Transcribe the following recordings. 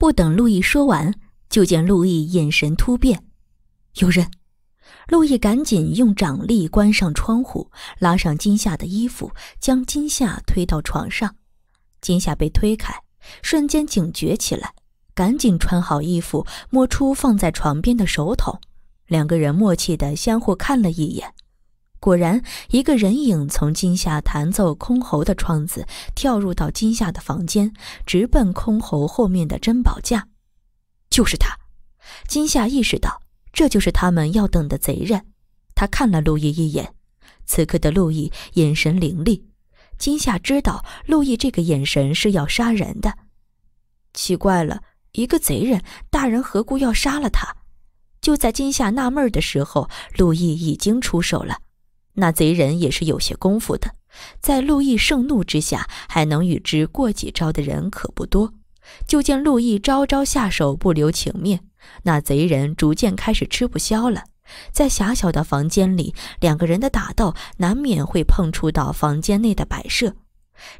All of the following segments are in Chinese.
不等陆毅说完，就见陆毅眼神突变。有人！陆毅赶紧用掌力关上窗户，拉上金夏的衣服，将金夏推到床上。金夏被推开，瞬间警觉起来，赶紧穿好衣服，摸出放在床边的手筒。两个人默契地相互看了一眼。果然，一个人影从金夏弹奏箜篌的窗子跳入到金夏的房间，直奔箜篌后面的珍宝架。就是他，金夏意识到这就是他们要等的贼人。他看了陆毅一眼，此刻的陆毅眼神凌厉。金夏知道陆毅这个眼神是要杀人的。奇怪了，一个贼人，大人何故要杀了他？就在金夏纳闷的时候，陆毅已经出手了。那贼人也是有些功夫的，在陆毅盛怒之下，还能与之过几招的人可不多。就见陆毅招招下手不留情面，那贼人逐渐开始吃不消了。在狭小的房间里，两个人的打斗难免会碰触到房间内的摆设。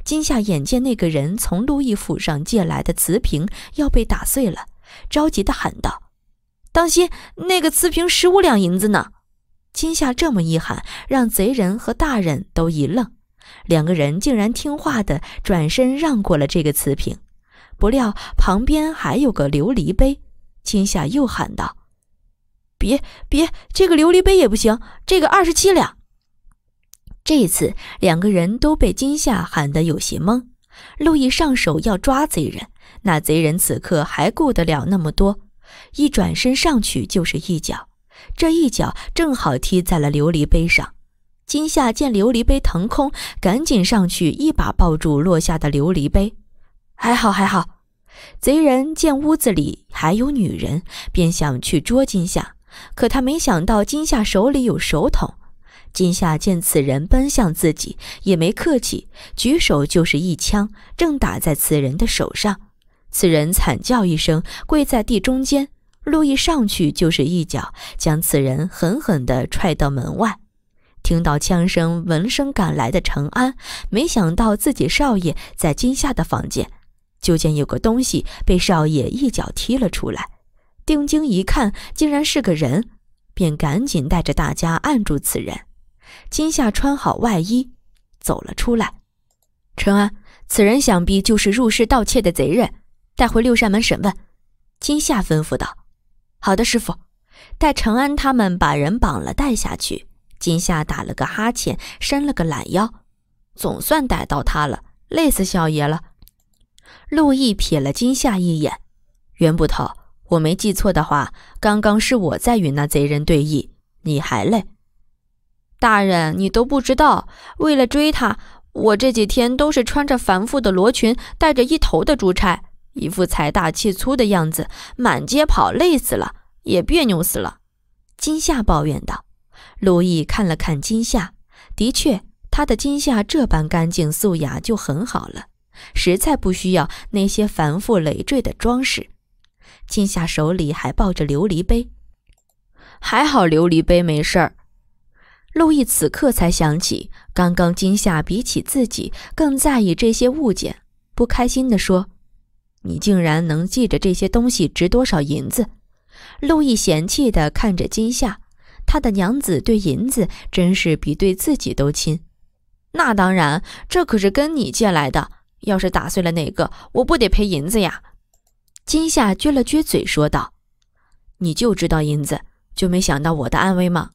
金夏眼见那个人从陆毅府上借来的瓷瓶要被打碎了，着急地喊道：“当心，那个瓷瓶十五两银子呢！”金夏这么一喊，让贼人和大人都一愣，两个人竟然听话的转身让过了这个瓷瓶。不料旁边还有个琉璃杯，金夏又喊道：“别别，这个琉璃杯也不行，这个二十七两。”这次两个人都被金夏喊得有些懵。陆毅上手要抓贼人，那贼人此刻还顾得了那么多，一转身上去就是一脚。这一脚正好踢在了琉璃杯上，金夏见琉璃杯腾空，赶紧上去一把抱住落下的琉璃杯。还好，还好。贼人见屋子里还有女人，便想去捉金夏，可他没想到金夏手里有手筒。金夏见此人奔向自己，也没客气，举手就是一枪，正打在此人的手上。此人惨叫一声，跪在地中间。路易上去就是一脚，将此人狠狠地踹到门外。听到枪声，闻声赶来的陈安，没想到自己少爷在金夏的房间，就见有个东西被少爷一脚踢了出来。定睛一看，竟然是个人，便赶紧带着大家按住此人。金夏穿好外衣，走了出来。陈安，此人想必就是入室盗窃的贼人，带回六扇门审问。金夏吩咐道。好的，师傅。待陈安他们把人绑了带下去，金夏打了个哈欠，伸了个懒腰，总算逮到他了，累死小爷了。陆毅瞥了金夏一眼：“袁捕头，我没记错的话，刚刚是我在与那贼人对弈，你还累？大人，你都不知道，为了追他，我这几天都是穿着繁复的罗裙，带着一头的珠钗。”一副财大气粗的样子，满街跑，累死了，也别扭死了。金夏抱怨道。路易看了看金夏，的确，他的金夏这般干净素雅就很好了，实在不需要那些繁复累赘的装饰。金夏手里还抱着琉璃杯，还好琉璃杯没事儿。路易此刻才想起，刚刚金夏比起自己更在意这些物件，不开心地说。你竟然能记着这些东西值多少银子？路易嫌弃地看着金夏，他的娘子对银子真是比对自己都亲。那当然，这可是跟你借来的，要是打碎了哪个，我不得赔银子呀？金夏撅了撅嘴说道：“你就知道银子，就没想到我的安危吗？”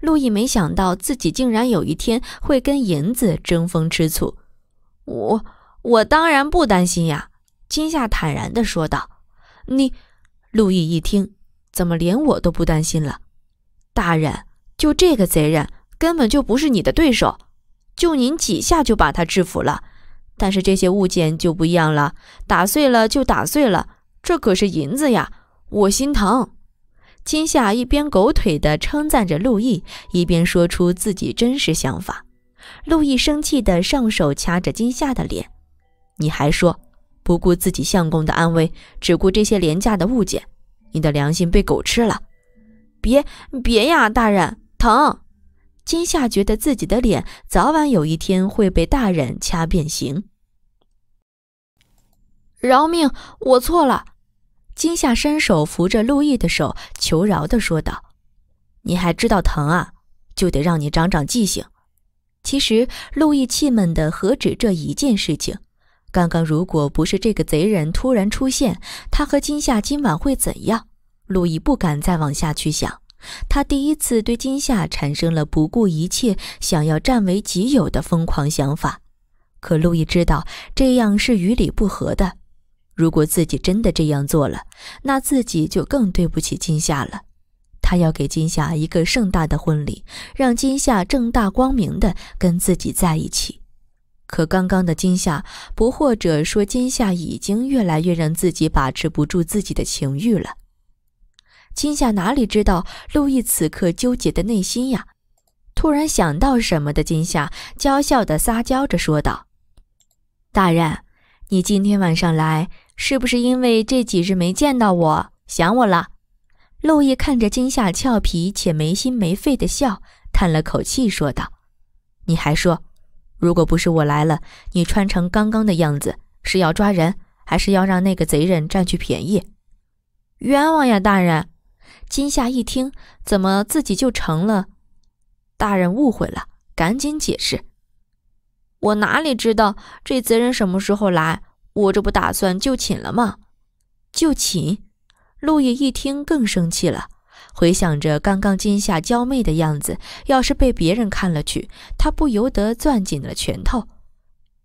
路易没想到自己竟然有一天会跟银子争风吃醋。我……我当然不担心呀。金夏坦然地说道：“你，路易一听，怎么连我都不担心了？大人，就这个贼人根本就不是你的对手，就您几下就把他制服了。但是这些物件就不一样了，打碎了就打碎了，这可是银子呀，我心疼。”金夏一边狗腿地称赞着路易，一边说出自己真实想法。路易生气地上手掐着金夏的脸：“你还说？”不顾自己相公的安危，只顾这些廉价的物件，你的良心被狗吃了！别别呀，大人，疼！今夏觉得自己的脸早晚有一天会被大人掐变形。饶命，我错了！今夏伸手扶着陆毅的手，求饶地说道：“你还知道疼啊？就得让你长长记性。”其实，陆毅气闷的何止这一件事情。刚刚如果不是这个贼人突然出现，他和金夏今晚会怎样？路易不敢再往下去想。他第一次对金夏产生了不顾一切想要占为己有的疯狂想法。可路易知道这样是与理不合的。如果自己真的这样做了，那自己就更对不起金夏了。他要给金夏一个盛大的婚礼，让金夏正大光明的跟自己在一起。可刚刚的惊夏，不或者说惊夏已经越来越让自己把持不住自己的情欲了。今夏哪里知道路易此刻纠结的内心呀？突然想到什么的今夏，娇笑的撒娇着说道：“大人，你今天晚上来，是不是因为这几日没见到，我想我了？”路易看着今夏俏皮且没心没肺的笑，叹了口气说道：“你还说。”如果不是我来了，你穿成刚刚的样子，是要抓人，还是要让那个贼人占去便宜？冤枉呀，大人！金夏一听，怎么自己就成了？大人误会了，赶紧解释。我哪里知道这贼人什么时候来？我这不打算就寝了吗？就寝？陆野一听更生气了。回想着刚刚今夏娇媚的样子，要是被别人看了去，他不由得攥紧了拳头。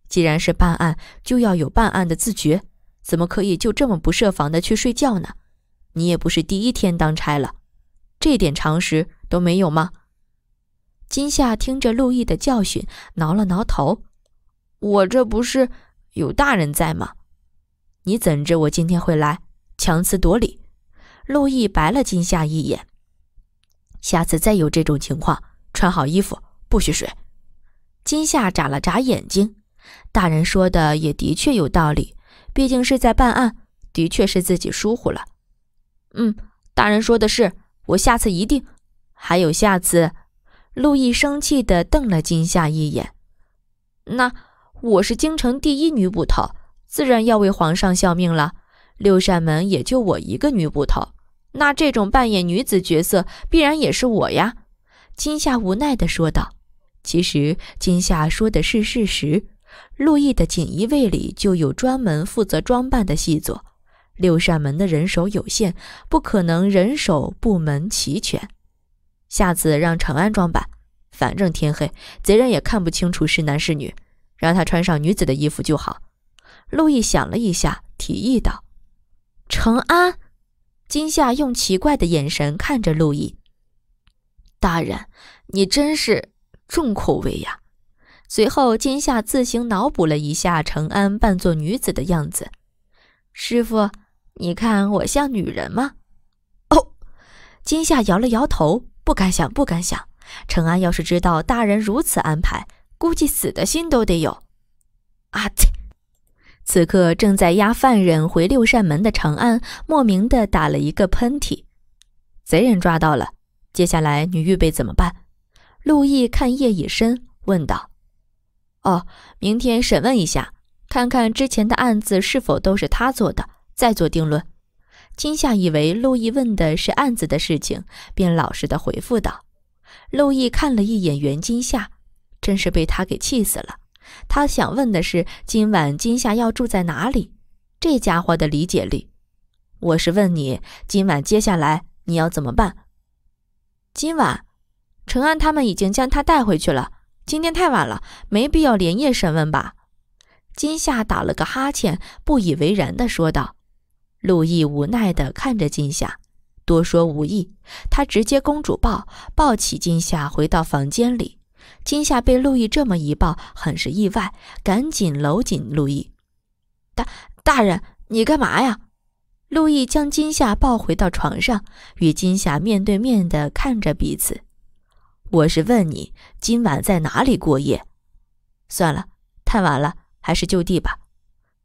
既然是办案，就要有办案的自觉，怎么可以就这么不设防的去睡觉呢？你也不是第一天当差了，这点常识都没有吗？金夏听着陆毅的教训，挠了挠头：“我这不是有大人在吗？你怎知我今天会来？强词夺理。”陆毅白了金夏一眼。下次再有这种情况，穿好衣服，不许睡。金夏眨了眨眼睛，大人说的也的确有道理，毕竟是在办案，的确是自己疏忽了。嗯，大人说的是，我下次一定。还有下次。陆毅生气地瞪了金夏一眼。那我是京城第一女捕头，自然要为皇上效命了。六扇门也就我一个女捕头。那这种扮演女子角色，必然也是我呀。”金夏无奈地说道。“其实金夏说的是事实。陆毅的锦衣卫里就有专门负责装扮的细作，六扇门的人手有限，不可能人手部门齐全。下次让陈安装扮，反正天黑，贼人也看不清楚是男是女，让他穿上女子的衣服就好。”陆毅想了一下，提议道：“陈安。”金夏用奇怪的眼神看着陆毅大人，你真是重口味呀！随后金夏自行脑补了一下陈安扮作女子的样子。师傅，你看我像女人吗？哦，金夏摇了摇头，不敢想，不敢想。陈安要是知道大人如此安排，估计死的心都得有。啊切！此刻正在押犯人回六扇门的长安，莫名的打了一个喷嚏。贼人抓到了，接下来你预备怎么办？陆毅看夜已深，问道：“哦，明天审问一下，看看之前的案子是否都是他做的，再做定论。”金夏以为陆毅问的是案子的事情，便老实的回复道：“陆毅看了一眼袁金夏，真是被他给气死了。”他想问的是今晚金夏要住在哪里？这家伙的理解力，我是问你今晚接下来你要怎么办？今晚，陈安他们已经将他带回去了。今天太晚了，没必要连夜审问吧？金夏打了个哈欠，不以为然地说道。陆毅无奈地看着金夏，多说无益，他直接公主抱抱起金夏回到房间里。金夏被陆毅这么一抱，很是意外，赶紧搂紧陆毅。大大人，你干嘛呀？陆毅将金夏抱回到床上，与金夏面对面的看着彼此。我是问你，今晚在哪里过夜？算了，太晚了，还是就地吧。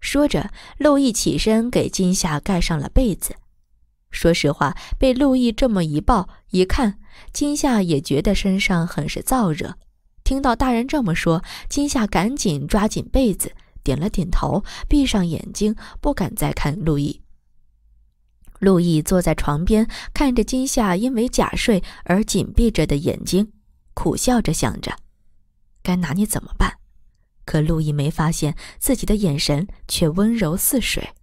说着，陆毅起身给金夏盖上了被子。说实话，被陆毅这么一抱，一看金夏也觉得身上很是燥热。听到大人这么说，金夏赶紧抓紧被子，点了点头，闭上眼睛，不敢再看陆毅。陆毅坐在床边，看着金夏因为假睡而紧闭着的眼睛，苦笑着想着：“该拿你怎么办？”可陆毅没发现自己的眼神却温柔似水。